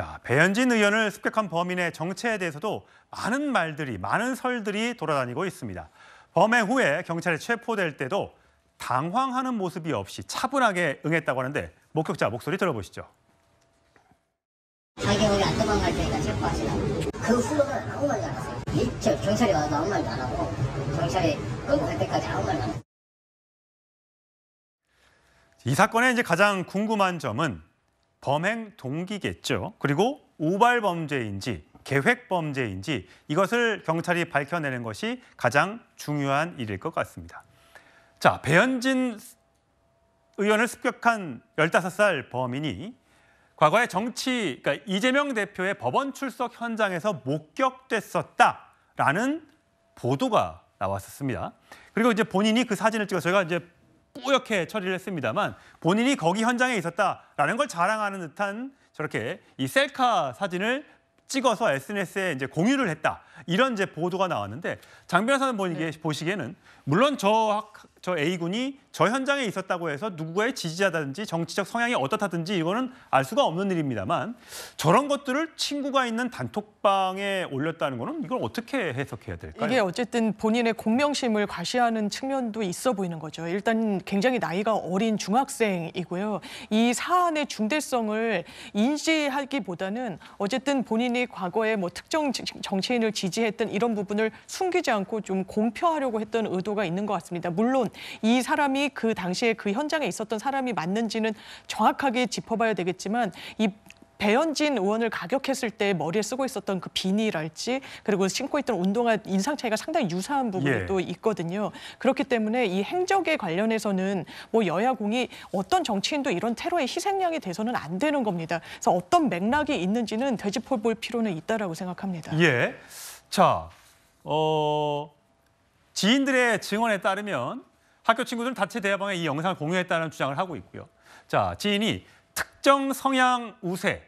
자, 배현진 의원을 습격한 범인의 정체에 대해서도 많은 말들이, 많은 설들이 돌아다니고 있습니다. 범행 후에 경찰에 체포될 때도 당황하는 모습이 없이 차분하게 응했다고 하는데 목격자 목소리 들어보시죠. 자기 우리 안 도망갈 테니까 체포하시라고. 그 후로는 아무 말도 안 했어요. 경찰이 와서 아무 말도 안 하고 경찰이 끌고 갈 때까지 아무 말도 안 했어요. 이 사건의 이제 가장 궁금한 점은 범행 동기겠죠. 그리고 우발 범죄인지 계획 범죄인지 이것을 경찰이 밝혀내는 것이 가장 중요한 일일 것 같습니다. 자, 배현진 의원을 습격한 15살 범인이 과거에 정치, 그러니까 이재명 대표의 법원 출석 현장에서 목격됐었다라는 보도가 나왔었습니다. 그리고 이제 본인이 그 사진을 찍어 저희가 이제 뿌옇게 처리를 했습니다만 본인이 거기 현장에 있었다라는 걸 자랑하는 듯한 저렇게 이 셀카 사진을 찍어서 SNS에 이제 공유를 했다. 이런 이제 보도가 나왔는데 장 변호사는 네. 보시기에는 물론 저저 A군이 저 현장에 있었다고 해서 누구의 지지자든지 정치적 성향이 어떻다든지 이거는 알 수가 없는 일입니다만 저런 것들을 친구가 있는 단톡방에 올렸다는 거는 이걸 어떻게 해석해야 될까요? 이게 어쨌든 본인의 공명심을 과시하는 측면도 있어 보이는 거죠. 일단 굉장히 나이가 어린 중학생이고요. 이 사안의 중대성을 인지하기보다는 어쨌든 본인이 과거에 뭐 특정 정치인을 지지했던 이런 부분을 숨기지 않고 좀 공표하려고 했던 의도가 있는 것 같습니다. 물론 이 사람이 그 당시에 그 현장에 있었던 사람이 맞는지는 정확하게 짚어봐야 되겠지만 이 배현진 의원을 가격했을 때 머리에 쓰고 있었던 그 비닐랄지 그리고 신고 있던 운동화 인상 차이가 상당히 유사한 부분도 예. 있거든요. 그렇기 때문에 이 행적에 관련해서는 뭐 여야공이 어떤 정치인도 이런 테러의 희생양이 돼서는 안 되는 겁니다. 그래서 어떤 맥락이 있는지는 되짚어볼 필요는 있다라고 생각합니다. 예. 자, 어 지인들의 증언에 따르면 학교 친구들은 단체 대화방에 이 영상을 공유했다는 주장을 하고 있고요. 자, 지인이 특정 성향 우세,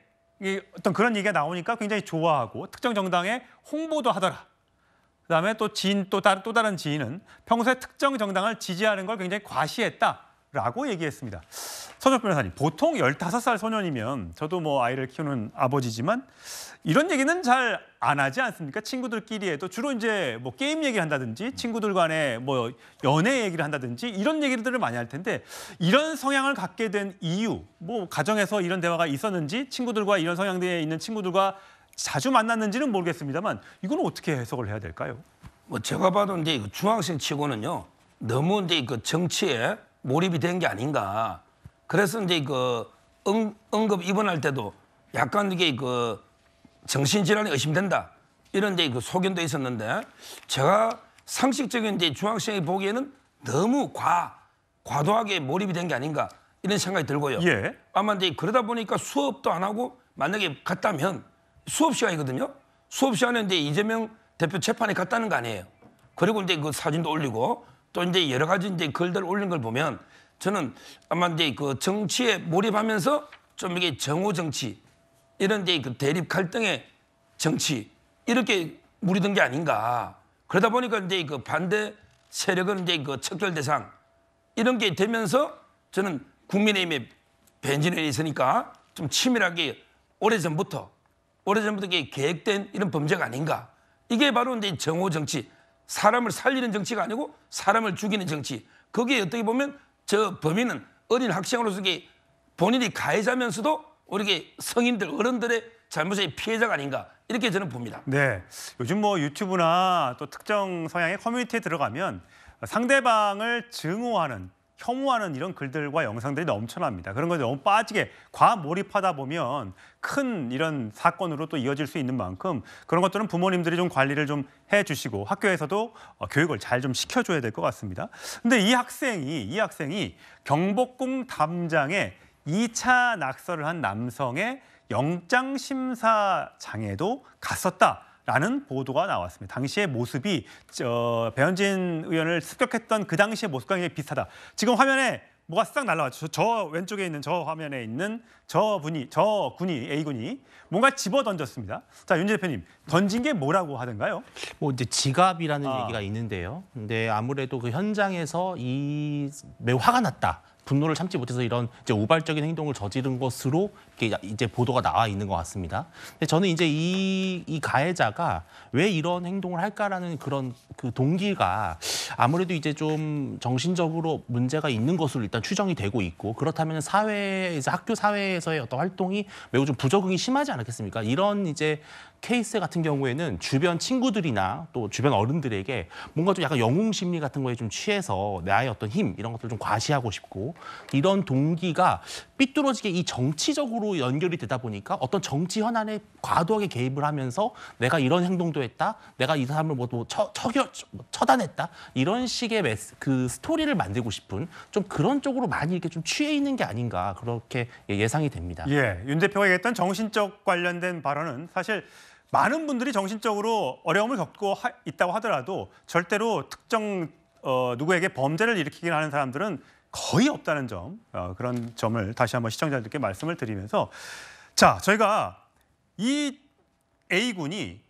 어떤 그런 얘기가 나오니까 굉장히 좋아하고 특정 정당에 홍보도 하더라. 그다음에 또 지인 또 다른 또 다른 지인은 평소에 특정 정당을 지지하는 걸 굉장히 과시했다. 라고 얘기했습니다. 서적 변호사님, 보통 15살 소년이면 저도 뭐 아이를 키우는 아버지지만 이런 얘기는 잘 안 하지 않습니까? 친구들끼리에도 주로 이제 뭐 게임 얘기를 한다든지 친구들 간에 뭐 연애 얘기를 한다든지 이런 얘기들을 많이 할 텐데 이런 성향을 갖게 된 이유, 뭐 가정에서 이런 대화가 있었는지 친구들과 이런 성향에 있는 친구들과 자주 만났는지는 모르겠습니다만 이건 어떻게 해석을 해야 될까요? 뭐 제가 봐도 이제 중학생 치고는요. 너무 이제 그 정치에 몰입이 된 게 아닌가. 그래서 이제 그 응, 응급 입원할 때도 약간 이게 그 정신질환이 의심된다. 이런 이제 그 소견도 있었는데 제가 상식적인 이제 중학생이 보기에는 너무 과, 과도하게 몰입이 된 게 아닌가 이런 생각이 들고요. 예. 아마 이제 그러다 보니까 수업도 안 하고 만약에 갔다면 수업 시간이거든요. 수업 시간에 이제 이재명 대표 재판에 갔다는 거 아니에요. 그리고 이제 그 사진도 올리고 또 이제 여러 가지 이제 글들 올린 걸 보면 저는 아마 이제 그 정치에 몰입하면서 좀 이게 정오 정치 이런 이제 그 대립 갈등의 정치 이렇게 무리든 게 아닌가. 그러다 보니까 이제 그 반대 세력은 이제 그 척결 대상 이런 게 되면서 저는 국민의힘의 벤진에 있으니까 좀 치밀하게 오래전부터 오래전부터 계획된 이런 범죄가 아닌가. 이게 바로 이제 정오 정치 사람을 살리는 정치가 아니고 사람을 죽이는 정치. 거기에 어떻게 보면 저 범인은 어린 학생으로서 본인이 가해자면서도 우리 성인들 어른들의 잘못의 피해자가 아닌가 이렇게 저는 봅니다. 네, 요즘 뭐 유튜브나 또 특정 성향의 커뮤니티에 들어가면 상대방을 증오하는 혐오하는 이런 글들과 영상들이 넘쳐납니다. 그런 걸 너무 빠지게 과몰입하다 보면 큰 이런 사건으로 또 이어질 수 있는 만큼 그런 것들은 부모님들이 좀 관리를 좀 해주시고 학교에서도 어, 교육을 잘 좀 시켜줘야 될 것 같습니다. 근데 이 학생이 이 학생이 경복궁 담장에 2차 낙서를 한 남성의 영장심사장에도 갔었다. 라는 보도가 나왔습니다. 당시의 모습이 어, 배현진 의원을 습격했던 그 당시의 모습과 굉장히 비슷하다. 지금 화면에 뭐가 싹 날라왔죠. 저 왼쪽에 있는 저 화면에 있는 저 분이, 저 군이, A 군이 뭔가 집어 던졌습니다. 자, 윤 대표님, 던진 게 뭐라고 하던가요? 뭐 이제 지갑이라는 아. 얘기가 있는데요. 근데 아무래도 그 현장에서 이 매우 화가 났다. 분노를 참지 못해서 이런 이제 우발적인 행동을 저지른 것으로 이제 보도가 나와 있는 것 같습니다. 근데 저는 이제 이, 이 가해자가 왜 이런 행동을 할까라는 그런 그 동기가 아무래도 이제 좀 정신적으로 문제가 있는 것으로 일단 추정이 되고 있고 그렇다면 사회에서 학교 사회에서의 어떤 활동이 매우 좀 부적응이 심하지 않았겠습니까? 이런 이제 케이스 같은 경우에는 주변 친구들이나 또 주변 어른들에게 뭔가 좀 약간 영웅 심리 같은 거에 좀 취해서 나의 어떤 힘 이런 것들을 좀 과시하고 싶고 이런 동기가 삐뚤어지게 이 정치적으로 연결이 되다 보니까 어떤 정치 현안에 과도하게 개입을 하면서 내가 이런 행동도 했다, 내가 이 사람을 뭐, 뭐 처, 처결, 뭐 처단했다 이런 식의 메스, 그 스토리를 만들고 싶은 좀 그런 쪽으로 많이 이렇게 좀 취해 있는 게 아닌가 그렇게 예, 예상이 됩니다. 예, 윤 대표가 얘기했던 정신적 관련된 발언은 사실 많은 분들이 정신적으로 어려움을 겪고 하, 있다고 하더라도 절대로 특정 어, 누구에게 범죄를 일으키긴 하는 사람들은 거의 없다는 점, 어, 그런 점을 다시 한번 시청자들께 말씀을 드리면서 자, 저희가 이 A군이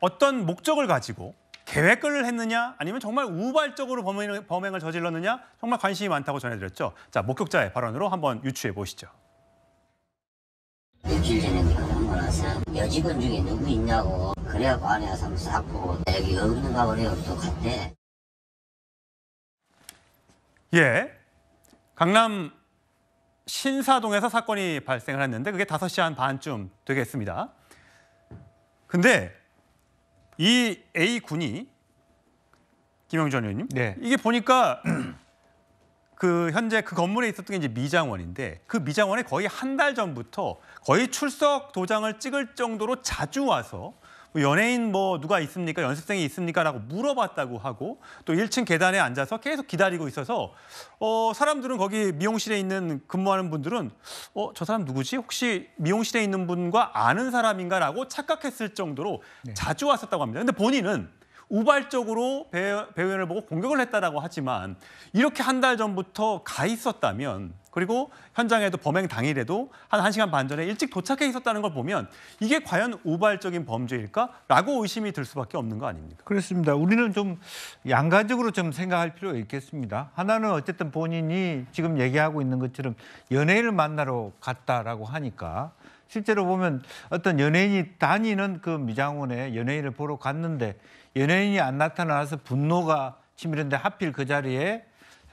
어떤 목적을 가지고 계획을 했느냐 아니면 정말 우발적으로 범행, 범행을 저질렀느냐 정말 관심이 많다고 전해드렸죠. 자, 목격자의 발언으로 한번 유추해 보시죠. 일주 전에 네가 혼거라서 여직원 중에 누구 있냐고 그래갖고 안에 가서 싹 보고 여기 여기 있는가 그래요 또 갔대 예. 강남 신사동에서 사건이 발생을 했는데 그게 5시 한 반쯤 되겠습니다. 근데 이 A 군이 김영전 의원님. 네. 이게 보니까 그 현재 그 건물에 있었던 게 이제 미장원인데 그 미장원에 거의 한 달 전부터 거의 출석 도장을 찍을 정도로 자주 와서 뭐 연예인 뭐 누가 있습니까? 연습생이 있습니까?라고 물어봤다고 하고 또 1층 계단에 앉아서 계속 기다리고 있어서 어 사람들은 거기 미용실에 있는 근무하는 분들은 어저 사람 누구지? 혹시 미용실에 있는 분과 아는 사람인가라고 착각했을 정도로 네. 자주 왔었다고 합니다. 근데 본인은 우발적으로 배, 배우연을 보고 공격을 했다라고 하지만 이렇게 한 달 전부터 가 있었다면 그리고 현장에도 범행 당일에도 한 1시간 반 전에 일찍 도착해 있었다는 걸 보면 이게 과연 우발적인 범죄일까라고 의심이 들 수밖에 없는 거 아닙니까? 그렇습니다. 우리는 좀 양가적으로 좀 생각할 필요가 있겠습니다. 하나는 어쨌든 본인이 지금 얘기하고 있는 것처럼 연예인을 만나러 갔다라고 하니까 실제로 보면 어떤 연예인이 다니는 그 미장원에 연예인을 보러 갔는데 연예인이 안 나타나서 분노가 치밀는데 하필 그 자리에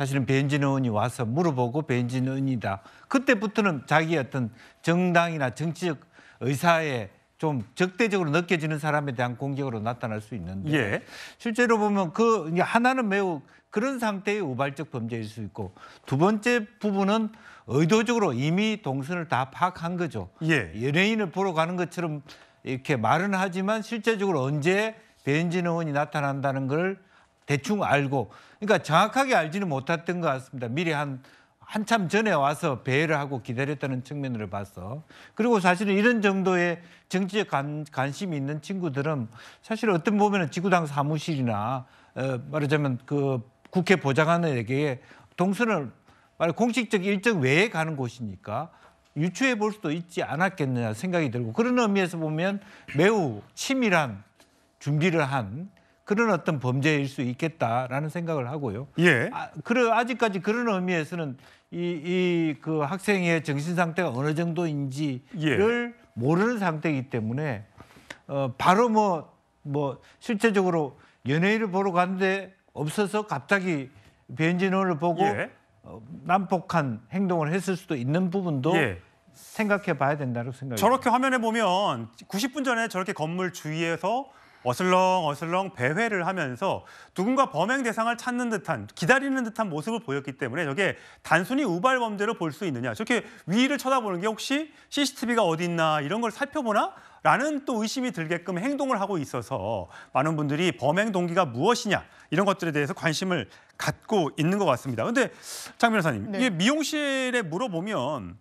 사실은 배현진 의원이 와서 물어보고 배현진 의원이다. 그때부터는 자기 어떤 정당이나 정치적 의사에 좀 적대적으로 느껴지는 사람에 대한 공격으로 나타날 수 있는데 예. 실제로 보면 그 하나는 매우 그런 상태의 우발적 범죄일 수 있고 두 번째 부분은 의도적으로 이미 동선을 다 파악한 거죠. 예. 연예인을 보러 가는 것처럼 이렇게 말은 하지만 실제적으로 언제 배현진 의원이 나타난다는 걸 대충 알고 그러니까 정확하게 알지는 못했던 것 같습니다. 미리 한 한참 전에 와서 배회를 하고 기다렸다는 측면으로 봐서 그리고 사실은 이런 정도의 정치적 관, 관심이 있는 친구들은 사실 어떤 보면은 지구당 사무실이나 어, 말하자면 그 국회 보좌관에게 동선을 말 공식적 일정 외에 가는 곳이니까 유추해 볼 수도 있지 않았겠느냐 생각이 들고 그런 의미에서 보면 매우 치밀한 준비를 한 그런 어떤 범죄일 수 있겠다라는 생각을 하고요. 예. 아, 그래 아직까지 그런 의미에서는 이 이 그 학생의 정신 상태가 어느 정도인지를 예. 모르는 상태이기 때문에 어 바로 뭐뭐 뭐 실제적으로 연예인을 보러 갔는데 없어서 갑자기 변진원을 보고 예. 어, 난폭한 행동을 했을 수도 있는 부분도 예. 생각해 봐야 된다고 생각해요. 저렇게 화면에 보면 90분 전에 저렇게 건물 주위에서 어슬렁 어슬렁 배회를 하면서 누군가 범행 대상을 찾는 듯한 기다리는 듯한 모습을 보였기 때문에 저게 단순히 우발 범죄로 볼 수 있느냐 저렇게 위를 쳐다보는 게 혹시 CCTV가 어디 있나 이런 걸 살펴보나 라는 또 의심이 들게끔 행동을 하고 있어서 많은 분들이 범행 동기가 무엇이냐 이런 것들에 대해서 관심을 갖고 있는 것 같습니다. 근데 장 변호사님, 네. 이게 미용실에 물어보면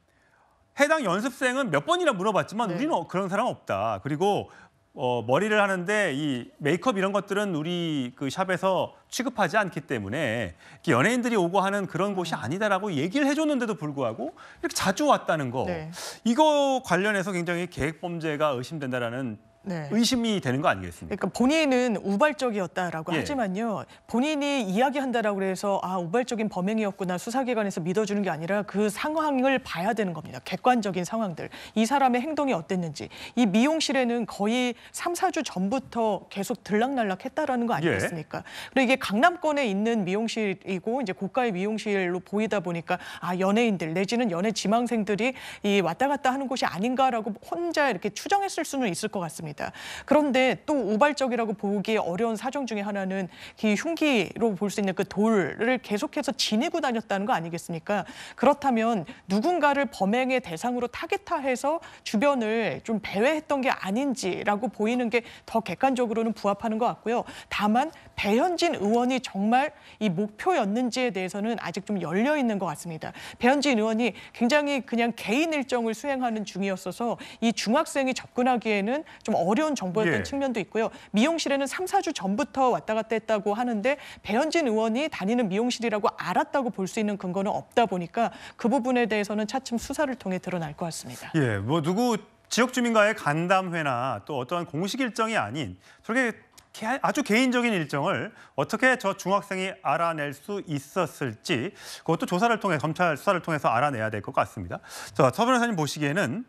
해당 연습생은 몇 번이나 물어봤지만 네. 우리는 그런 사람 없다. 그리고 어, 머리를 하는데 이 메이크업 이런 것들은 우리 그 샵에서 취급하지 않기 때문에 연예인들이 오고 하는 그런 곳이 음. 아니다라고 얘기를 해줬는데도 불구하고 이렇게 자주 왔다는 거 네. 이거 관련해서 굉장히 계획 범죄가 의심된다라는 네. 의심이 되는 거 아니겠습니까? 그러니까 본인은 우발적이었다라고 예. 하지만요. 본인이 이야기한다라고 해서 아 우발적인 범행이었구나 수사기관에서 믿어주는 게 아니라 그 상황을 봐야 되는 겁니다. 객관적인 상황들. 이 사람의 행동이 어땠는지. 이 미용실에는 거의 3, 4주 전부터 계속 들락날락했다라는 거 예. 아니겠습니까? 예. 그리고 이게 강남권에 있는 미용실이고 이제 고가의 미용실로 보이다 보니까 아 연예인들 내지는 연예 지망생들이 이 왔다 갔다 하는 곳이 아닌가라고 혼자 이렇게 추정했을 수는 있을 것 같습니다. 있습니다. 그런데 또 우발적이라고 보기 어려운 사정 중에 하나는 이 흉기로 볼 수 있는 그 돌을 계속해서 지니고 다녔다는 거 아니겠습니까? 그렇다면 누군가를 범행의 대상으로 타겟화해서 주변을 좀 배회했던 게 아닌지라고 보이는 게 더 객관적으로는 부합하는 것 같고요. 다만 배현진 의원이 정말 이 목표였는지에 대해서는 아직 좀 열려 있는 것 같습니다. 배현진 의원이 굉장히 그냥 개인 일정을 수행하는 중이었어서 이 중학생이 접근하기에는 좀 어려운 정보였던 예. 측면도 있고요. 미용실에는 3, 4주 전부터 왔다 갔다 했다고 하는데 배현진 의원이 다니는 미용실이라고 알았다고 볼 수 있는 근거는 없다 보니까 그 부분에 대해서는 차츰 수사를 통해 드러날 것 같습니다. 예, 뭐 누구 지역 주민과의 간담회나 또 어떠한 공식 일정이 아닌 저렇게 아주 개인적인 일정을 어떻게 저 중학생이 알아낼 수 있었을지 그것도 조사를 통해 검찰 수사를 통해서 알아내야 될 것 같습니다. 서 변호사님 보시기에는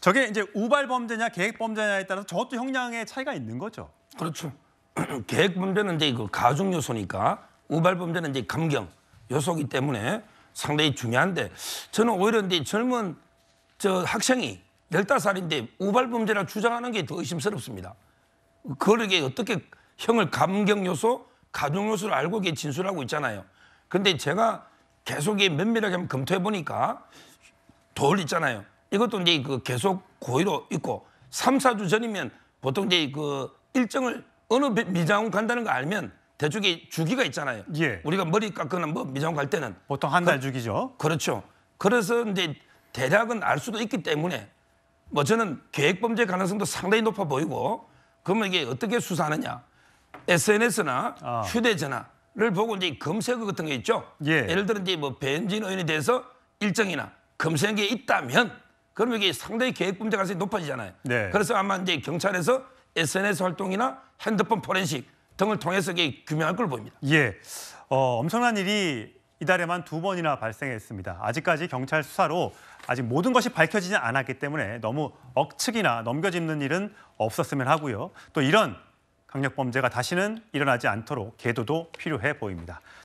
저게 이제 우발 범죄냐 계획 범죄냐에 따라서 저것도 형량의 차이가 있는 거죠. 그렇죠. 계획 범죄는 이제 그 가중 요소니까 우발 범죄는 이제 감경 요소기 때문에 상당히 중요한데 저는 오히려 이제 젊은 저 학생이 열다살인데 우발 범죄라 주장하는 게 더 의심스럽습니다. 그러게 어떻게 형을 감경 요소, 가중 요소를 알고 게 진술하고 있잖아요. 근데 제가 계속 면밀하게 검토해 보니까 돌 있잖아요. 이것도 이제 그 계속 고의로 있고 삼사주 전이면 보통 이제 그 일정을 어느 미장원 간다는 거 알면 대충 주기가 있잖아요. 예. 우리가 머리 깎거나 뭐 미장원 갈 때는 보통 한달 그 주기죠. 그렇죠. 그래서 이제 대략은 알 수도 있기 때문에 뭐 저는 계획 범죄 가능성도 상당히 높아 보이고 그러면 이게 어떻게 수사하느냐? SNS나 아. 휴대전화를 보고 이제 검색어 같은 게 있죠. 예. 를 들어 이제 뭐 벤진 오인에 대해서 일정이나 검색한 게 있다면 그러면 이게 상당히 계획범죄 가능성이 높아지잖아요. 네. 그래서 아마 이제 경찰에서 SNS 활동이나 핸드폰 포렌식 등을 통해서 이게 규명할 걸 보입니다. 예. 어, 엄청난 일이 이달에만 두 번이나 발생했습니다. 아직까지 경찰 수사로 아직 모든 것이 밝혀지지 않았기 때문에 너무 억측이나 넘겨짚는 일은 없었으면 하고요. 또 이런 강력 범죄가 다시는 일어나지 않도록 계도도 필요해 보입니다.